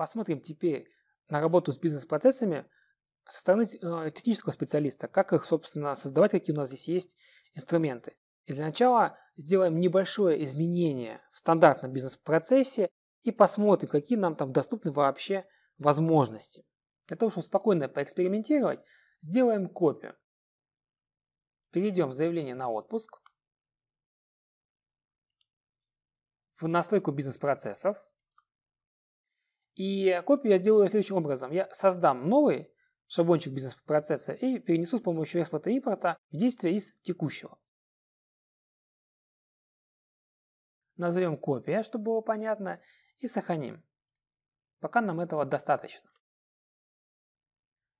Посмотрим теперь на работу с бизнес-процессами со стороны э, технического специалиста, как их, собственно, создавать, какие у нас здесь есть инструменты. И для начала сделаем небольшое изменение в стандартном бизнес-процессе и посмотрим, какие нам там доступны вообще возможности. Для того, чтобы спокойно поэкспериментировать, сделаем копию. Перейдем в заявление на отпуск. В настройку бизнес-процессов. И копию я сделаю следующим образом. Я создам новый шаблончик бизнес-процесса и перенесу с помощью экспорта и импорта в действие из текущего. Назовем копия, чтобы было понятно, и сохраним. Пока нам этого достаточно.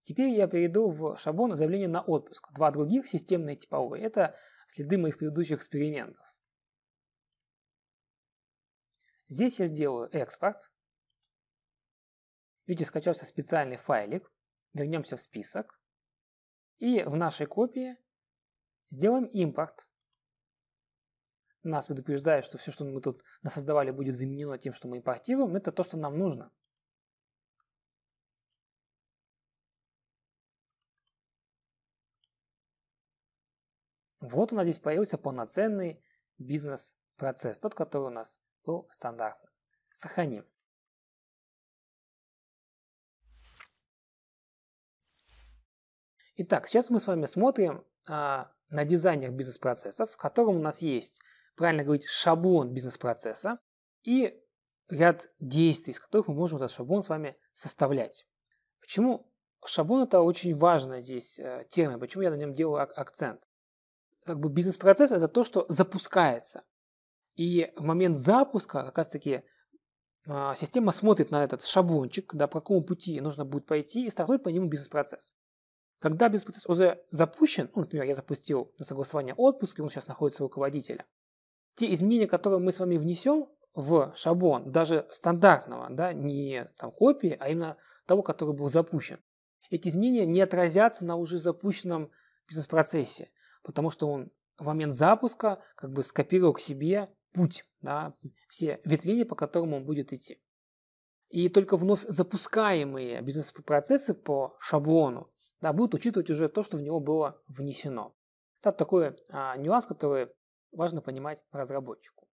Теперь я перейду в шаблон заявления на отпуск. Два других, системные и типовые. Это следы моих предыдущих экспериментов. Здесь я сделаю экспорт видите, скачался специальный файлик. Вернемся в список. И в нашей копии сделаем импорт. Нас предупреждает, что все, что мы тут создавали, будет заменено тем, что мы импортируем. Это то, что нам нужно. Вот у нас здесь появился полноценный бизнес-процесс, тот, который у нас был стандартным. Сохраним. Итак, сейчас мы с вами смотрим а, на дизайнер бизнес-процессов, в котором у нас есть, правильно говорить, шаблон бизнес-процесса и ряд действий, из которых мы можем этот шаблон с вами составлять. Почему шаблон это очень важная здесь э, термин, почему я на нем делаю ак- акцент? Как бы бизнес-процесс это то, что запускается. И в момент запуска как раз-таки э, система смотрит на этот шаблончик, да, по какому пути нужно будет пойти и стартует по нему бизнес-процесс. Когда бизнес-процесс уже запущен, ну, например, я запустил на согласование отпуск, и он сейчас находится у руководителя, те изменения, которые мы с вами внесем в шаблон, даже стандартного, да, не там, копии, а именно того, который был запущен, эти изменения не отразятся на уже запущенном бизнес-процессе, потому что он в момент запуска как бы скопировал к себе путь, да, все ветвления, по которым он будет идти. И только вновь запускаемые бизнес-процессы по шаблону да, будут учитывать уже то, что в него было внесено. Это такой а, нюанс, который важно понимать разработчику.